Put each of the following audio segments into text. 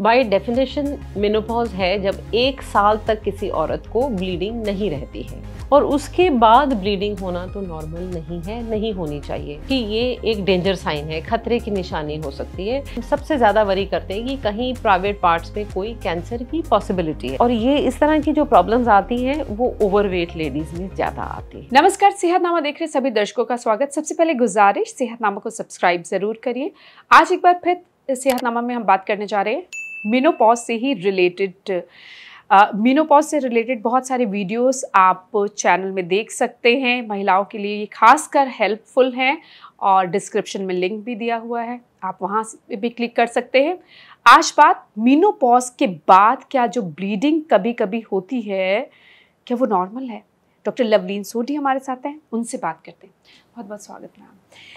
By definition menopause है जब एक साल तक किसी औरत को ब्लीडिंग नहीं रहती है और उसके बाद ब्लीडिंग होना तो नॉर्मल नहीं है नहीं होनी चाहिए कि ये एक डेंजर साइन है खतरे की निशानी हो सकती है सबसे ज़्यादा वरी करते हैं कि कहीं प्राइवेट पार्ट्स में कोई कैंसर की पॉसिबिलिटी है और ये इस तरह की जो प्रॉब्लम्स आती हैं वो ओवरवेट लेडीज में ज़्यादा आती है नमस्कार सेहतनामा देख रहे सभी दर्शकों का स्वागत सबसे पहले गुजारिश सेहतनामा को सब्सक्राइब ज़रूर करिए आज एक बार फिर सेहतनामा में हम बात करने जा रहे हैं मिनोपॉज से ही रिलेटेड मीनोपॉज uh, से रिलेटेड बहुत सारे वीडियोस आप चैनल में देख सकते हैं महिलाओं के लिए ये खासकर हेल्पफुल हैं और डिस्क्रिप्शन में लिंक भी दिया हुआ है आप वहाँ भी क्लिक कर सकते हैं आज बात मीनोपॉज के बाद क्या जो ब्लीडिंग कभी कभी होती है क्या वो नॉर्मल है डॉक्टर लवलीन सोडी हमारे साथ हैं उनसे बात करते हैं बहुत बहुत स्वागत ma'am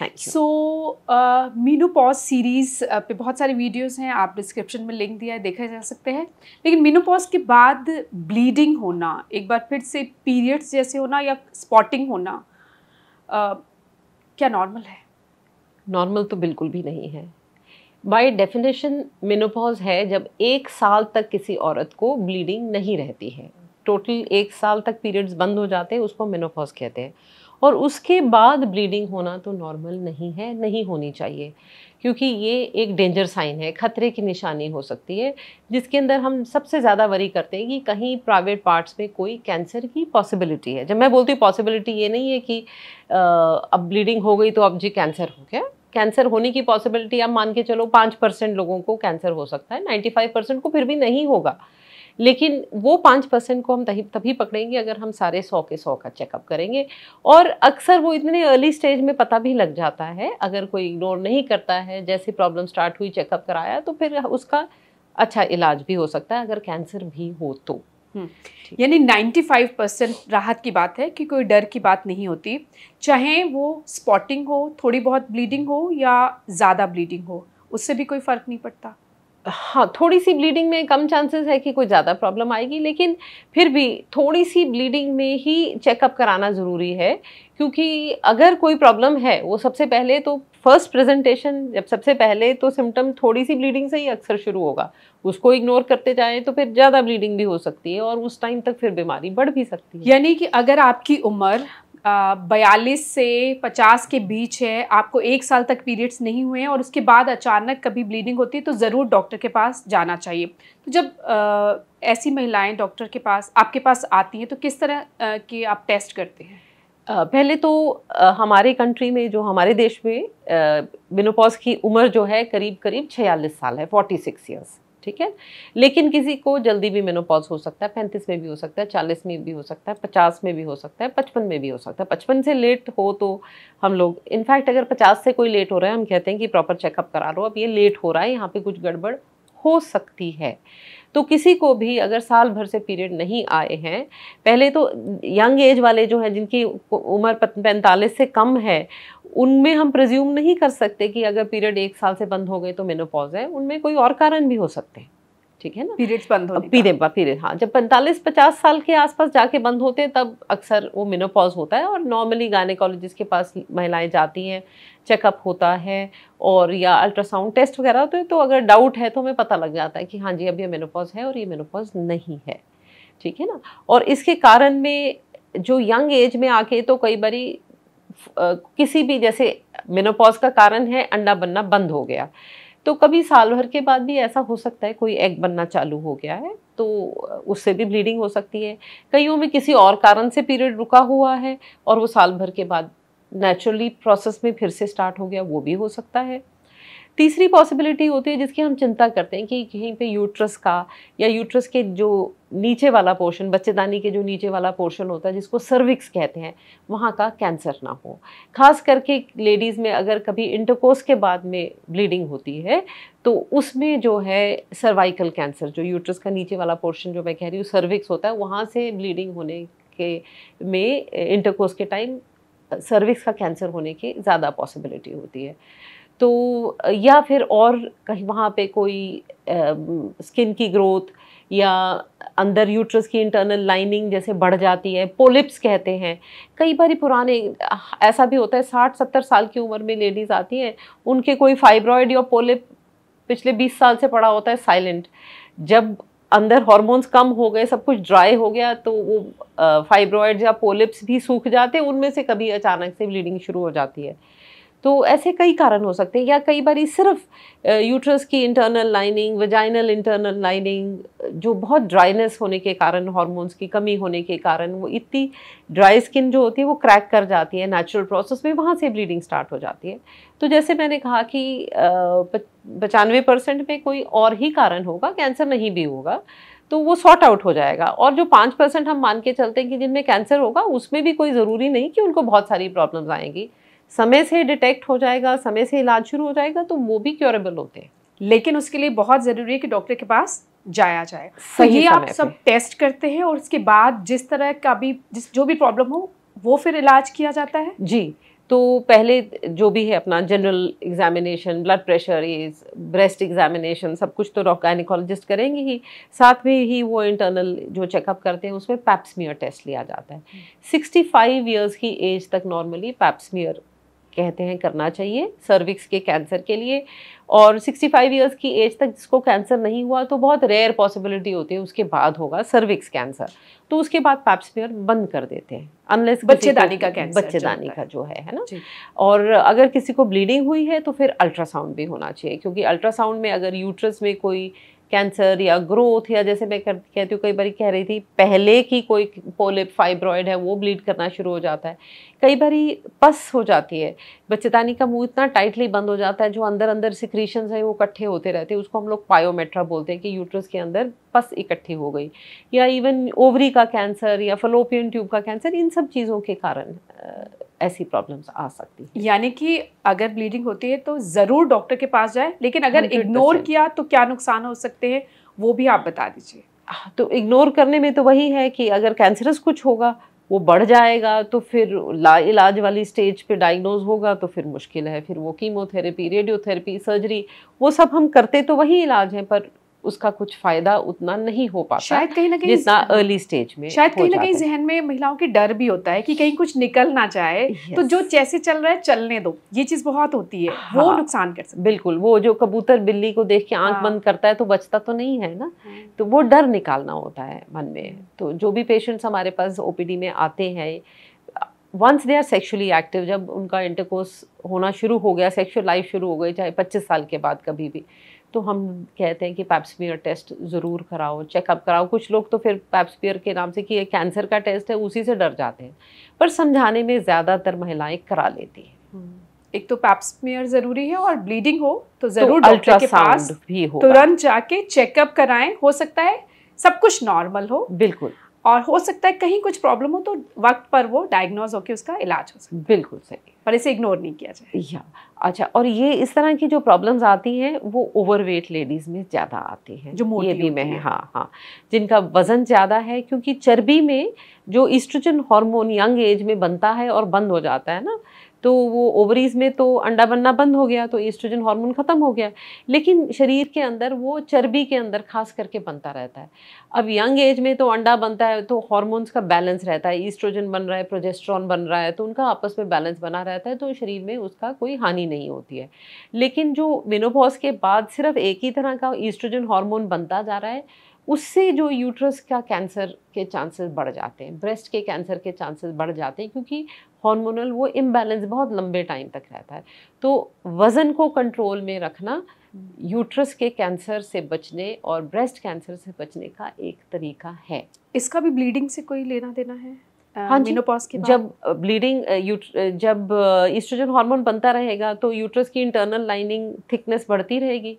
thank you so menopause series पे बहुत सारे वीडियोस हैं आप डिस्क्रिप्शन में लिंक दिया है देखा जा सकते हैं लेकिन मीनू पॉज के बाद ब्लीडिंग होना एक बार फिर से पीरियड्स जैसे होना या स्पॉटिंग होना uh, क्या नॉर्मल है नॉर्मल तो बिल्कुल भी नहीं है बाय डेफिनेशन मेनोपॉज है जब एक साल तक किसी औरत को ब्लीडिंग नहीं रहती है टोटल एक साल तक पीरियड्स बंद हो जाते हैं उसको मेनोपॉज कहते हैं और उसके बाद ब्लीडिंग होना तो नॉर्मल नहीं है नहीं होनी चाहिए क्योंकि ये एक डेंजर साइन है खतरे की निशानी हो सकती है जिसके अंदर हम सबसे ज़्यादा वरी करते हैं कि कहीं प्राइवेट पार्ट्स में कोई कैंसर की पॉसिबिलिटी है जब मैं बोलती हूँ पॉसिबिलिटी ये नहीं है कि आ, अब ब्लीडिंग हो गई तो अब जी कैंसर हो गया कैंसर होने की पॉसिबिलिटी आप मान के चलो पाँच परसेंट लोगों को कैंसर हो सकता है नाइन्टी फाइव परसेंट को फिर भी नहीं होगा लेकिन वो पाँच परसेंट को हम तभी तभी पकड़ेंगे अगर हम सारे सौ के सौ का चेकअप करेंगे और अक्सर वो इतने अर्ली स्टेज में पता भी लग जाता है अगर कोई इग्नोर नहीं करता है जैसे प्रॉब्लम स्टार्ट हुई चेकअप कराया तो फिर उसका अच्छा इलाज भी हो सकता है अगर कैंसर भी हो तो हम्म। यानी 95 परसेंट राहत की बात है कि कोई डर की बात नहीं होती चाहे वो स्पॉटिंग हो थोड़ी बहुत ब्लीडिंग हो या ज़्यादा ब्लीडिंग हो उससे भी कोई फ़र्क नहीं पड़ता हाँ थोड़ी सी ब्लीडिंग में कम चांसेस है कि कोई ज़्यादा प्रॉब्लम आएगी लेकिन फिर भी थोड़ी सी ब्लीडिंग में ही चेकअप कराना ज़रूरी है क्योंकि अगर कोई प्रॉब्लम है वो सबसे पहले तो फर्स्ट प्रेजेंटेशन जब सबसे पहले तो सिम्टम थोड़ी सी ब्लीडिंग से ही अक्सर शुरू होगा उसको इग्नोर करते जाएँ तो फिर ज़्यादा ब्लीडिंग भी हो सकती है और उस टाइम तक फिर बीमारी बढ़ भी सकती है यानी कि अगर आपकी उम्र बयालीस से पचास के बीच है आपको एक साल तक पीरियड्स नहीं हुए हैं और उसके बाद अचानक कभी ब्लीडिंग होती है तो ज़रूर डॉक्टर के पास जाना चाहिए तो जब आ, ऐसी महिलाएं डॉक्टर के पास आपके पास आती हैं तो किस तरह के आप टेस्ट करते हैं पहले तो हमारे कंट्री में जो हमारे देश में बिनोपॉज की उम्र जो है करीब करीब छियालीस साल है फोर्टी सिक्स ईयर्स ठीक है लेकिन किसी को जल्दी भी मेनोपॉज हो सकता है पैंतीस में भी हो सकता है चालीस में भी हो सकता है पचास में भी हो सकता है पचपन में भी हो सकता है पचपन से लेट हो तो हम लोग इनफैक्ट अगर पचास से कोई लेट हो रहा है हम कहते हैं कि प्रॉपर चेकअप करा लो अब ये लेट हो रहा है यहाँ पे कुछ गड़बड़ हो सकती है तो किसी को भी अगर साल भर से पीरियड नहीं आए हैं पहले तो यंग एज वाले जो हैं जिनकी उम्र पैंतालीस से कम है उनमें हम प्रज्यूम नहीं कर सकते कि अगर पीरियड एक साल से बंद हो गए तो मेनोपॉज है उनमें कोई और कारण भी हो सकते हैं ठीक है ना पीरियड्स बंद पीरियड पीरियड हाँ जब पैंतालीस पचास साल के आसपास जाके बंद होते हैं तब अक्सर वो मिनोपॉज होता है और नॉर्मली गायनेकोलॉजिस्ट के पास महिलाएं जाती हैं चेकअप होता है और या अल्ट्रासाउंड टेस्ट वगैरह होते हैं तो अगर डाउट है तो हमें पता लग जाता है कि हाँ जी अब ये मेनोपॉज है और ये मेनोपॉज नहीं है ठीक है ना और इसके कारण में जो यंग एज में आके तो कई बारी किसी भी जैसे मेनोपॉज का कारण है अंडा बनना बंद हो गया तो कभी साल भर के बाद भी ऐसा हो सकता है कोई एग बनना चालू हो गया है तो उससे भी ब्लीडिंग हो सकती है कईयों में किसी और कारण से पीरियड रुका हुआ है और वो साल भर के बाद नेचुरली प्रोसेस में फिर से स्टार्ट हो गया वो भी हो सकता है तीसरी पॉसिबिलिटी होती है जिसकी हम चिंता करते हैं कि कहीं पे यूट्रस का या यूट्रस के जो नीचे वाला पोर्शन बच्चेदानी के जो नीचे वाला पोर्शन होता है जिसको सर्विक्स कहते हैं वहाँ का कैंसर ना हो खास करके लेडीज़ में अगर कभी इंटरकोर्स के बाद में ब्लीडिंग होती है तो उसमें जो है सर्वाइकल कैंसर जो यूट्रस का नीचे वाला पोर्शन जो मैं कह रही हूँ सर्विक्स होता है वहाँ से ब्लीडिंग होने के में इंटरकोर्स के टाइम सर्विक्स का कैंसर होने की ज़्यादा पॉसिबिलिटी होती है तो या फिर और कहीं वहाँ पे कोई स्किन की ग्रोथ या अंदर यूट्रस की इंटरनल लाइनिंग जैसे बढ़ जाती है पोलिप्स कहते हैं कई बार पुराने ऐसा भी होता है साठ सत्तर साल की उम्र में लेडीज़ आती हैं उनके कोई फाइब्रॉयड या पोलिप पिछले बीस साल से पड़ा होता है साइलेंट जब अंदर हॉर्मोन्स कम हो गए सब कुछ ड्राई हो गया तो वो फाइब्रॉयड या पोलिप्स भी सूख जाते उनमें से कभी अचानक से ब्लीडिंग शुरू हो जाती है तो ऐसे कई कारण हो सकते हैं या कई बार सिर्फ यूट्रस की internal lining vaginal internal lining जो बहुत ड्राइनेस होने के कारण हार्मोन्स की कमी होने के कारण वो इतनी ड्राई स्किन जो होती है वो क्रैक कर जाती है नेचुरल प्रोसेस में वहाँ से ब्लीडिंग स्टार्ट हो जाती है तो जैसे मैंने कहा कि पचानवे परसेंट में कोई और ही कारण होगा कैंसर नहीं भी होगा तो वो सॉर्ट आउट हो जाएगा और जो पाँच परसेंट हम मान के चलते हैं कि जिनमें कैंसर होगा उसमें भी कोई ज़रूरी नहीं कि उनको बहुत सारी प्रॉब्लम्स आएंगी समय से डिटेक्ट हो जाएगा समय से इलाज शुरू हो जाएगा तो वो भी क्योरेबल होते हैं लेकिन उसके लिए बहुत ज़रूरी है कि डॉक्टर के पास जाया जाए तो ये आप सब टेस्ट करते हैं और उसके बाद जिस तरह का भी जिस जो भी प्रॉब्लम हो वो फिर इलाज किया जाता है जी तो पहले जो भी है अपना general examination blood pressure is breast examination सब कुछ तो गायनिकोलॉजिस्ट करेंगे ही साथ में ही वो इंटरनल जो चेकअप करते हैं उसमें पैप्समियर टेस्ट लिया जाता है 65 फाइव ईयर्स की एज तक नॉर्मली पैप्समियर कहते हैं करना चाहिए सर्विक्स के कैंसर के लिए और 65 ईयर्स की एज तक जिसको कैंसर नहीं हुआ तो बहुत रेयर पॉसिबिलिटी होती है उसके बाद होगा सर्विक्स कैंसर तो उसके बाद पैप्सपेयर बंद कर देते हैं अनलेस बच्चेदानी का कैंसर बच्चेदानी का जो है है ना और अगर किसी को ब्लीडिंग हुई है तो फिर अल्ट्रासाउंड भी होना चाहिए क्योंकि अल्ट्रासाउंड में अगर यूट्रस में कोई कैंसर या ग्रोथ या जैसे मैं कर कहती हूँ कई बार कह रही थी पहले की कोई पोलिप फाइब्रॉयड है वो ब्लीड करना शुरू हो जाता है कई बार पस हो जाती है बच्चेदानी का मुंह इतना टाइटली बंद हो जाता है जो अंदर अंदर सिक्रीशन है वो इकट्ठे होते रहते हैं उसको हम लोग पायोमेट्रा बोलते हैं कि यूट्रस के अंदर पस इकट्ठी हो गई या इवन ओवरी का कैंसर या फलोपियन ट्यूब का कैंसर इन सब चीज़ों के कारण ऐसी प्रॉब्लम्स आ सकती हैं यानी कि अगर ब्लीडिंग होती है तो ज़रूर डॉक्टर के पास जाए लेकिन अगर इग्नोर किया तो क्या नुकसान हो सकते हैं वो भी आप बता दीजिए हाँ, तो इग्नोर करने में तो वही है कि अगर कैंसरस कुछ होगा वो बढ़ जाएगा तो फिर इलाज वाली स्टेज पे डायग्नोज होगा तो फिर मुश्किल है फिर वो कीमोथेरेपी रेडियोथेरेपी सर्जरी वो सब हम करते तो वही इलाज हैं पर उसका कुछ फायदा उतना नहीं हो पाता शायद कहीं ना कहीं जितना अर्ली हाँ। स्टेज में शायद कहीं ना कहीं जहन में महिलाओं की डर भी होता है कि कहीं कुछ निकल ना जाए तो जो जैसे चल रहा है चलने दो ये चीज बहुत होती है वो हाँ। नुकसान कर सकते बिल्कुल वो जो कबूतर बिल्ली को देख के आंख हाँ। बंद करता है तो बचता तो नहीं है ना तो वो डर निकालना होता है मन में तो जो भी पेशेंट्स हमारे पास ओपीडी में आते हैं once they are sexually active जब उनका इंटरकोर्स होना शुरू हो गया सेक्शुअल लाइफ शुरू हो गई चाहे 25 साल के बाद कभी भी तो हम कहते हैं कि पैप्समियर टेस्ट ज़रूर कराओ चेकअप कराओ कुछ लोग तो फिर पैप्समियर के नाम से कि ये कैंसर का टेस्ट है उसी से डर जाते हैं पर समझाने में ज़्यादातर महिलाएं करा लेती हैं हम्म। एक तो पैप्समियर ज़रूरी है और ब्लीडिंग हो तो ज़रूर तो डॉक्टर के पास भी हो तुरंत जाके चेकअप कराएं हो सकता है सब कुछ नॉर्मल हो बिल्कुल और हो सकता है कहीं कुछ प्रॉब्लम हो तो वक्त पर वो डायग्नोज होकर उसका इलाज हो सकता है बिल्कुल सही पर इसे इग्नोर नहीं किया जाए या अच्छा और ये इस तरह की जो प्रॉब्लम्स आती हैं वो ओवरवेट लेडीज में ज़्यादा आती हैं जो मोटी ये भी में है हाँ हाँ जिनका वज़न ज़्यादा है क्योंकि चर्बी में जो ईस्ट्रोजन हार्मोन यंग एज में बनता है और बंद हो जाता है ना तो वो ओवरीज में तो अंडा बनना बंद हो गया तो ईस्ट्रोजन हार्मोन ख़त्म हो गया लेकिन शरीर के अंदर वो चर्बी के अंदर खास करके बनता रहता है अब यंग एज में तो अंडा बनता है तो हॉर्मोन्स का बैलेंस रहता है ईस्ट्रोजन बन रहा है प्रोजेस्ट्रॉन बन रहा है तो उनका आपस में बैलेंस बना रहता है तो शरीर में उसका कोई हानि नहीं होती है लेकिन जो मेनोपॉज के बाद सिर्फ एक ही तरह का ईस्ट्रोजन हार्मोन बनता जा रहा है उससे जो यूट्रस का कैंसर के चांसेस बढ़ जाते हैं ब्रेस्ट के कैंसर के चांसेस बढ़ जाते हैं क्योंकि हार्मोनल वो इम्बैलेंस बहुत लंबे टाइम तक रहता है तो वज़न को कंट्रोल में रखना यूट्रस के कैंसर से बचने और ब्रेस्ट कैंसर से बचने का एक तरीका है इसका भी ब्लीडिंग से कोई लेना देना है हाँ जी के जब ब्लीडिंग जब ईस्ट्रोजन हार्मोन बनता रहेगा तो यूट्रस की इंटरनल लाइनिंग थिकनेस बढ़ती रहेगी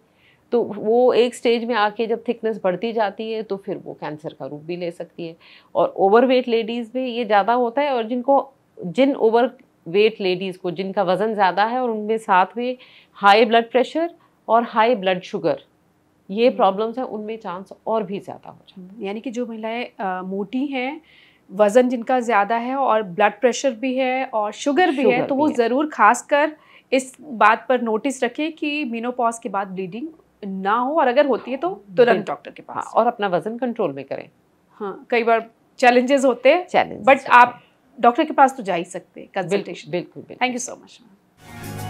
तो वो एक स्टेज में आके जब थिकनेस बढ़ती जाती है तो फिर वो कैंसर का रूप भी ले सकती है और ओवरवेट लेडीज़ में ये ज़्यादा होता है और जिनको जिन ओवर वेट लेडीज़ को जिनका वज़न ज़्यादा है और उनमें साथ में हाई ब्लड प्रेशर और हाई ब्लड शुगर ये प्रॉब्लम्स हम्म। हैं उनमें चांस और भी ज़्यादा हो जाए हम्म। यानी कि जो महिलाएं मोटी हैं वज़न जिनका ज़्यादा है और ब्लड प्रेशर भी है और शुगर भी शुगर है तो वो ज़रूर खासकर इस बात पर नोटिस रखें कि मीनोपॉज के बाद ब्लीडिंग ना हो और अगर होती है तो हाँ, तुरंत डॉक्टर के हाँ, पास और अपना वज़न कंट्रोल में करें हाँ कई बार चैलेंजेस होते हैं बट आप डॉक्टर के पास तो जा ही सकते हैं कंसल्टेशन बिल्कुल बिल्कुल थैंक यू सो मच